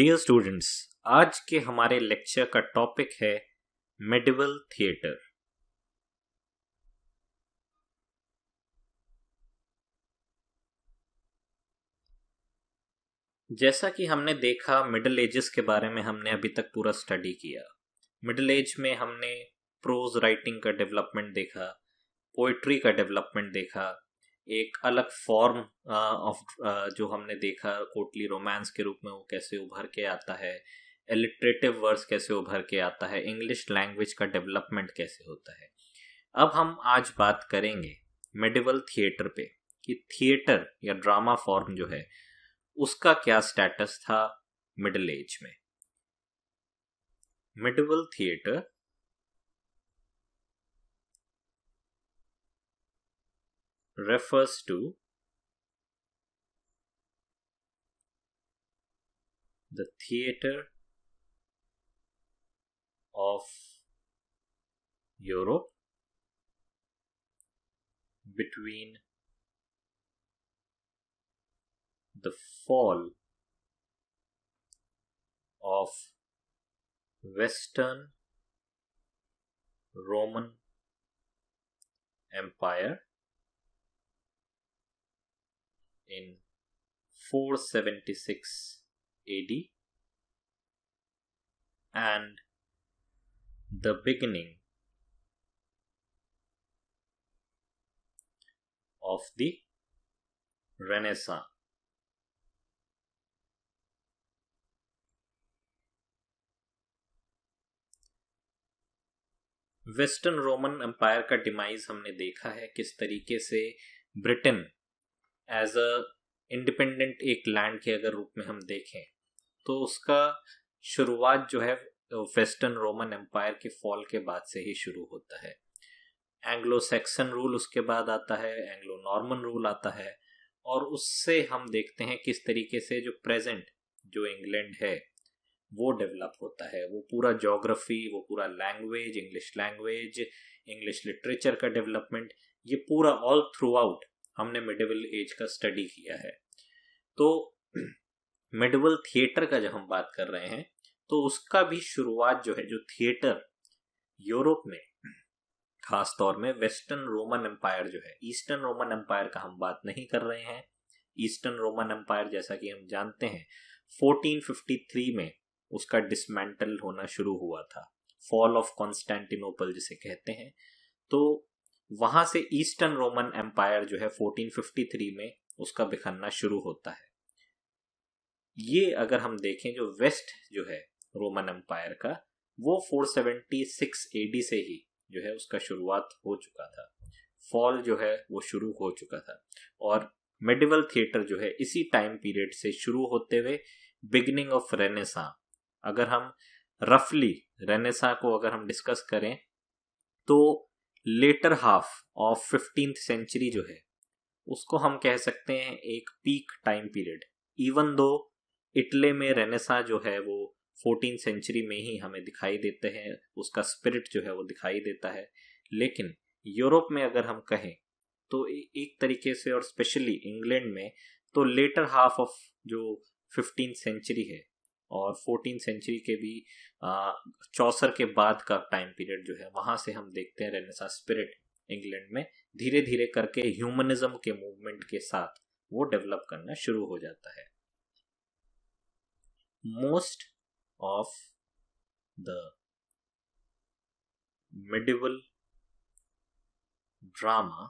Dear students आज के हमारे लेक्चर का टॉपिक है मेडिवल थिएटर जैसा कि हमने देखा मिडिल एजेस के बारे में हमने अभी तक पूरा स्टडी किया मिडिल एज में हमने प्रोज राइटिंग का डेवलपमेंट देखा पोइट्री का डेवलपमेंट देखा एक अलग फॉर्म ऑफ जो हमने देखा कोटली रोमांस के रूप में वो कैसे उभर के आता है एलिट्रेटिव वर्ड्स कैसे उभर के आता है इंग्लिश लैंग्वेज का डेवलपमेंट कैसे होता है अब हम आज बात करेंगे मेडिवल थिएटर पे कि थिएटर या ड्रामा फॉर्म जो है उसका क्या स्टेटस था मिडिल एज में medieval theatre refers to the theater of Europe between the fall of Western Roman Empire in 476 AD and the beginning of the Renaissance. Western Roman empire का demise हमने देखा है किस तरीके से ब्रिटेन एज अ इंडिपेंडेंट एक land के अगर रूप में हम देखें तो उसका शुरुआत जो है वेस्टर्न रोमन एम्पायर के फॉल के बाद से ही शुरू होता है एंग्लो सैक्सन रूल उसके बाद आता है एंग्लो नॉर्मन रूल आता है और उससे हम देखते हैं किस तरीके से जो प्रेजेंट जो इंग्लैंड है वो डेवलप होता है वो पूरा जोग्राफी वो पूरा language English language English literature का डेवलपमेंट ये पूरा ऑल थ्रू आउट हमने मिडिवल एज का स्टडी किया है तो मिडिवल थिएटर का जब हम बात कर रहे हैं तो उसका भी शुरुआत जो है जो थिएटर यूरोप में खास तौर में वेस्टर्न रोमन एम्पायर जो है ईस्टर्न रोमन एम्पायर का हम बात नहीं कर रहे हैं ईस्टर्न रोमन एम्पायर जैसा कि हम जानते हैं 1453 में उसका डिसमेंटल होना शुरू हुआ था फॉल ऑफ कॉन्स्टेंटिनोपल जिसे कहते हैं तो वहां से ईस्टर्न रोमन एम्पायर जो है 1453 में उसका बिखरना शुरू होता है ये अगर हम देखें जो वेस्ट जो है रोमन एम्पायर का वो 476 एडी से ही जो है उसका शुरुआत हो चुका था फॉल जो है वो शुरू हो चुका था और मेडिवल थिएटर जो है इसी टाइम पीरियड से शुरू होते हुए बिगनिंग ऑफ रेनेसा अगर हम रफली रेनेसा को अगर हम डिस्कस करें तो latter half of fifteenth century जो है उसको हम कह सकते हैं एक peak time period even though Italy में रेनेसा जो है वो फोर्टीन सेंचुरी में ही हमें दिखाई देते हैं उसका स्पिरिट जो है वो दिखाई देता है लेकिन यूरोप में अगर हम कहें तो एक तरीके से और स्पेशली इंग्लैंड में तो लेटर हाफ ऑफ जो फिफ्टीन सेंचुरी है और फोर्टीन सेंचुरी के भी चौसर के बाद का टाइम पीरियड जो है वहां से हम देखते हैं रेनेसा स्पिरिट इंग्लैंड में धीरे धीरे करके ह्यूमनिज्म के मूवमेंट के साथ वो डेवलप करना शुरू हो जाता है most of the drama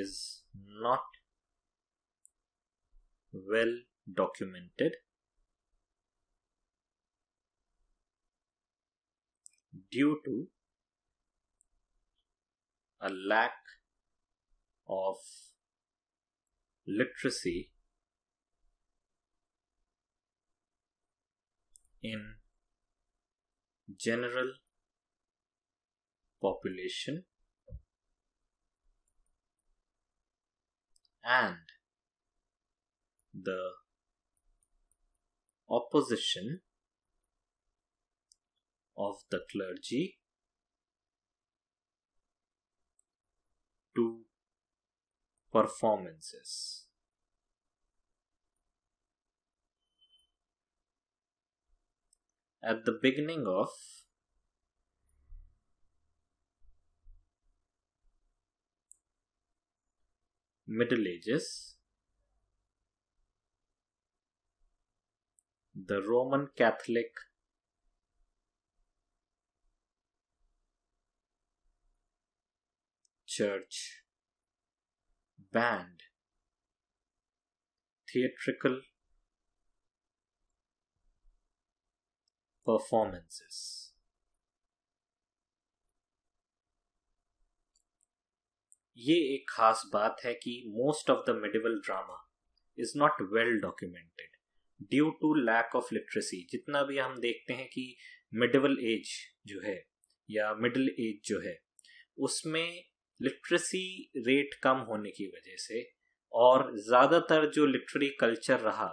is not well well documented due to a lack of literacy in general population and the opposition of the clergy to performances. At the beginning of Middle Ages, the Roman Catholic Church banned theatrical performances. ये एक खास बात है कि most of the medieval drama is not well documented due to lack of literacy जितना भी हम देखते हैं कि मिडवल एज जो है या मिडल एज जो है उसमें लिटरेसी रेट कम होने की वजह से और ज़्यादातर जो लिटरेरी कल्चर रहा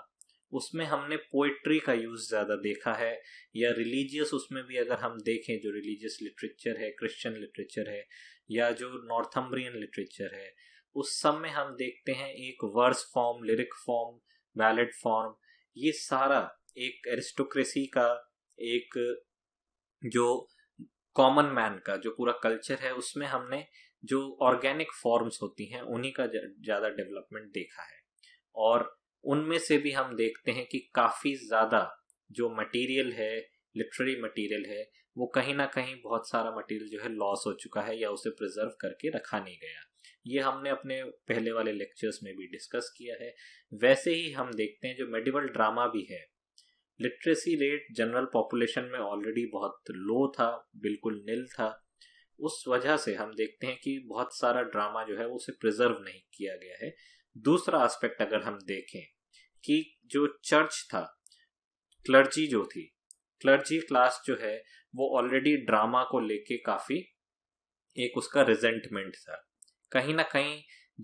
उसमें हमने पोइट्री का यूज़ ज़्यादा देखा है या रिलीजियस उसमें भी अगर हम देखें जो रिलीजियस लिटरेचर है क्रिश्चियन लिटरेचर है या जो नॉर्थम्बरियन लिटरेचर है उस सब में हम देखते हैं एक verse form lyric form ballad form ये सारा एक एरिस्टोक्रेसी का एक जो कॉमन मैन का जो पूरा कल्चर है उसमें हमने जो ऑर्गेनिक फॉर्म्स होती हैं उन्हीं का ज़्यादा डेवलपमेंट देखा है और उनमें से भी हम देखते हैं कि काफ़ी ज़्यादा जो मटेरियल है लिटरेरी मटेरियल है वो कहीं ना कहीं बहुत सारा मटेरियल जो है लॉस हो चुका है या उसे प्रिजर्व करके रखा नहीं गया ये हमने अपने पहले वाले लेक्चर्स में भी डिस्कस किया है वैसे ही हम देखते हैं जो मेडिवल ड्रामा भी है लिटरेसी रेट जनरल पॉपुलेशन में ऑलरेडी बहुत लो था बिल्कुल नील था उस वजह से हम देखते हैं कि बहुत सारा ड्रामा जो है उसे प्रिजर्व नहीं किया गया है दूसरा एस्पेक्ट अगर हम देखें कि जो चर्च था क्लर्जी जो थी क्लर्जी क्लास जो है वो ऑलरेडी ड्रामा को लेके काफ़ी एक उसका रिजेंटमेंट था कहीं ना कहीं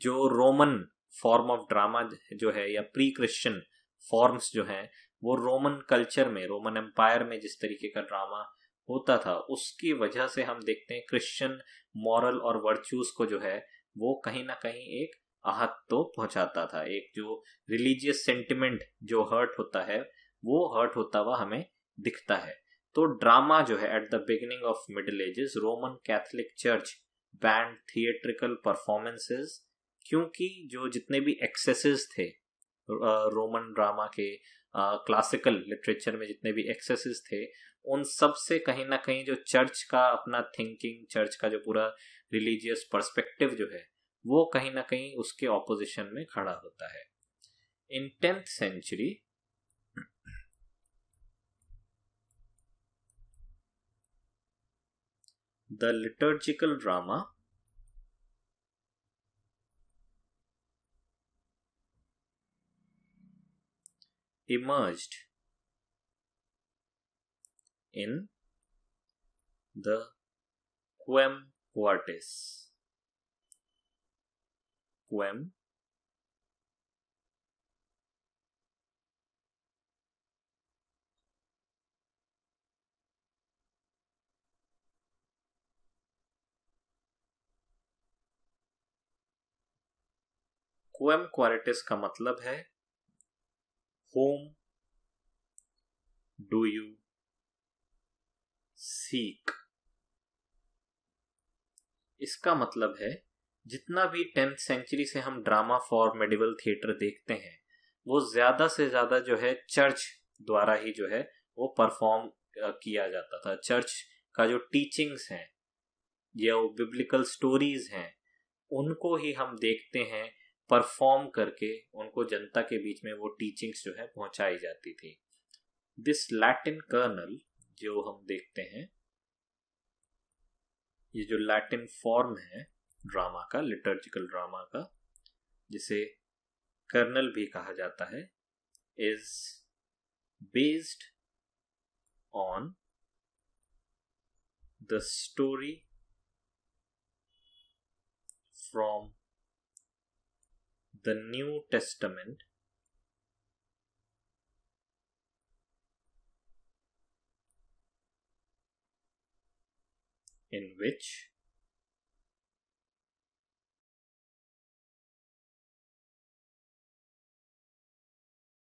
जो रोमन फॉर्म ऑफ ड्रामा जो है या प्री क्रिश्चियन फॉर्म्स जो हैं वो रोमन कल्चर में रोमन एम्पायर में जिस तरीके का ड्रामा होता था उसकी वजह से हम देखते हैं क्रिश्चियन मॉरल और वर्च्यूज को जो है वो कहीं ना कहीं एक आहत तो पहुंचाता था एक जो रिलीजियस सेंटिमेंट जो हर्ट होता है वो हर्ट होता हुआ हमें दिखता है तो ड्रामा जो है at the beginning of middle ages Roman Catholic church banned theatrical performances क्योंकि जो जितने भी एक्सेसेस थे रोमन ड्रामा के क्लासिकल लिटरेचर में जितने भी एक्सेसेस थे उन सब से कहीं ना कहीं जो चर्च का अपना थिंकिंग चर्च का जो पूरा रिलीजियस पर्सपेक्टिव जो है वो कहीं ना कहीं उसके ऑपोजिशन में खड़ा होता है in tenth century the liturgical drama, emerged in the Quem Quartes. Quem होम क्वारिटिस का मतलब है होम डू यू सीक इसका मतलब है जितना भी टेंथ सेंचुरी से हम ड्रामा फॉर मेडिवल थिएटर देखते हैं वो ज़्यादा से ज़्यादा जो है चर्च द्वारा ही जो है वो परफॉर्म किया जाता था चर्च का जो टीचिंग्स हैं या वो बिब्लिकल स्टोरीज हैं उनको ही हम देखते हैं परफॉर्म करके उनको जनता के बीच में वो टीचिंग्स जो है पहुंचाई जाती थी दिस लैटिन कर्नल जो हम देखते हैं ये जो लैटिन फॉर्म है ड्रामा का लिटर्जिकल ड्रामा का जिसे कर्नल भी कहा जाता है is based on the story from the New Testament in which